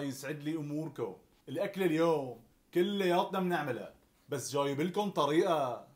الله يسعد لي اموركم الاكل اليوم كلياتنا بنعملها بس جايب لكم طريقه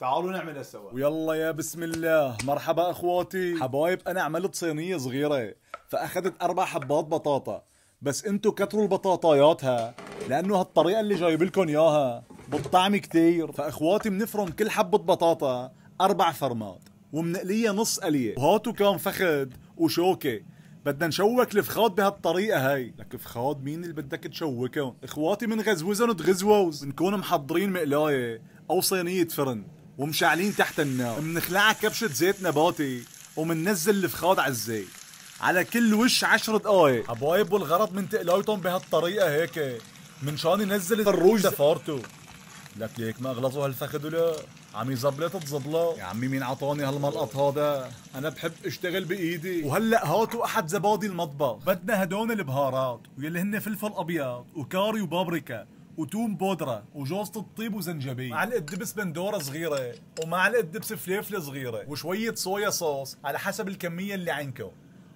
تعالوا نعملها سوا ويلا يا بسم الله مرحبا اخواتي حبايب انا عملت صينيه صغيره فاخذت اربع حبات بطاطا بس انتو كتروا البطاطاياتها لانه هالطريقه اللي جايب لكم اياها بالطعم كتير فاخواتي بنفرم كل حبه بطاطا اربع فرمات ومنقليها نص قليه وهاتوا كان فخد وشوكه بدنا نشوك الفخاد بهالطريقه هاي لك فخاد مين اللي بدك تشوكهم اخواتي من غزوزن تغزوز نكون محضرين مقلايه او صينيه فرن ومشعلين تحت النار منخلع كبشه زيت نباتي ومننزل الفخاد على الزيت على كل وش عشر دقايق حبايب والغرض من تقلايتهم بهالطريقه هيك منشان ينزل الروج دفارته لك ليك ما غلطوا هالفخد ولا عم يزبلط تزبلط يا عمي مين عطاني هالملقط هذا انا بحب اشتغل بايدي وهلا هاتوا احد زبادي المطبخ بدنا هدول البهارات ويلي هن فلفل ابيض وكاري وبابريكا وتوم بودره وجوزة الطيب وزنجبيل معلقة دبس بندورة صغيرة ومعلقة دبس فليفله صغيرة وشوية صويا صوص على حسب الكمية اللي عندكم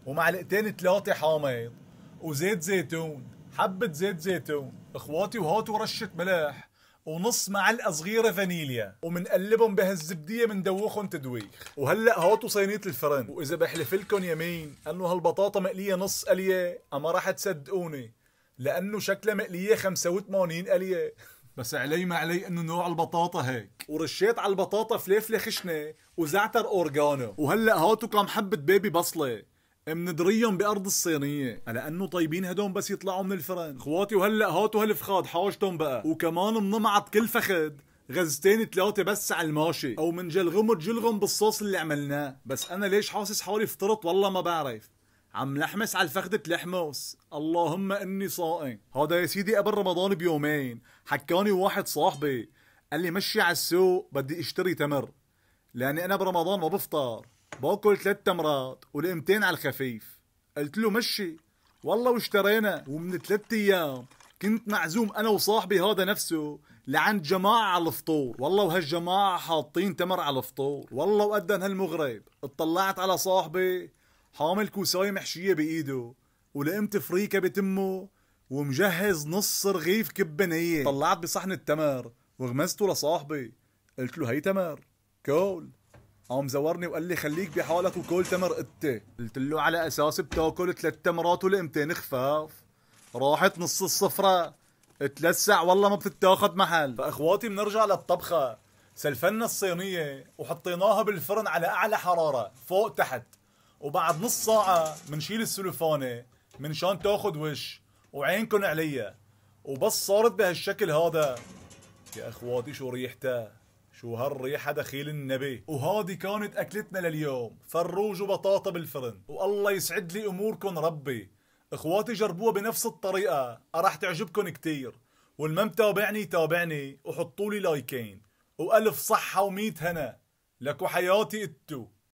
ومعلقتين ثلاثة حامض وزيت زيتون حبة زيت زيتون اخواتي وهاتوا رشة ملح ونص معلقه صغيره فانيليا ومنقلبهم بهالزبديه مندوخهم تدويخ وهلا هاتوا صينيه الفرن واذا بحلف لكم يمين انه هالبطاطا مقليه نص قليه اما راح تصدقوني لانه شكلها مقليه 85 قليه بس علي ما علي انه نوع البطاطا هيك ورشيت على البطاطا فليفله خشنه وزعتر اورجانو وهلا هاتوا كم حبه بيبي بصله مندريهم بارض الصينيه لانه طيبين هدول بس يطلعوا من الفرن اخواتي وهلا هاتوا هالفخاد حاجتهم بقى وكمان منمعط كل فخد غزتين ثلاثة بس على الماشي او من جلغم جلغم بالصوص اللي عملناه بس انا ليش حاسس حالي فطرت والله ما بعرف عم لحمس على الفخدة لحموس اللهم اني صائم هذا يا سيدي قبل رمضان بيومين حكاني واحد صاحبي قال لي مشي على السوق بدي اشتري تمر لاني انا برمضان ما بفطر باكل ثلاث تمرات ولقمتين على الخفيف قلت له مشي والله واشترينا ومن ثلاث ايام كنت معزوم انا وصاحبي هذا نفسه لعند جماعة على الفطور والله وهالجماعة حاطين تمر على الفطور والله وقدن هالمغرب اطلعت على صاحبي حامل كوساية محشية بإيده ولقمت فريكة بتمه ومجهز نص رغيف كبة نية طلعت بصحن التمر وغمزته لصاحبي قلت له هي تمر كول قام زورني وقال لي خليك بحالك وكل تمر قطه قلت له على اساس بتاكل ثلاث تمرات ولقمتين خفاف راحت نص الصفرة اتلسع والله ما بتتاخد محل فاخواتي بنرجع للطبخة سلفنا الصينية وحطيناها بالفرن على اعلى حرارة فوق تحت وبعد نص ساعة منشيل السلفانة منشان تاخذ تاخد وش وعينكن عليا وبس صارت بهالشكل هذا يا اخواتي شو ريحتها شو هالريحة دخيل النبي وهادي كانت أكلتنا لليوم فروج وبطاطا بالفرن والله يسعد لي أموركم ربي إخواتي جربوها بنفس الطريقة راح تعجبكم كتير والمن متابعني تابعني وحطولي لايكين وألف صحة وميت هنا لكو حياتي اتو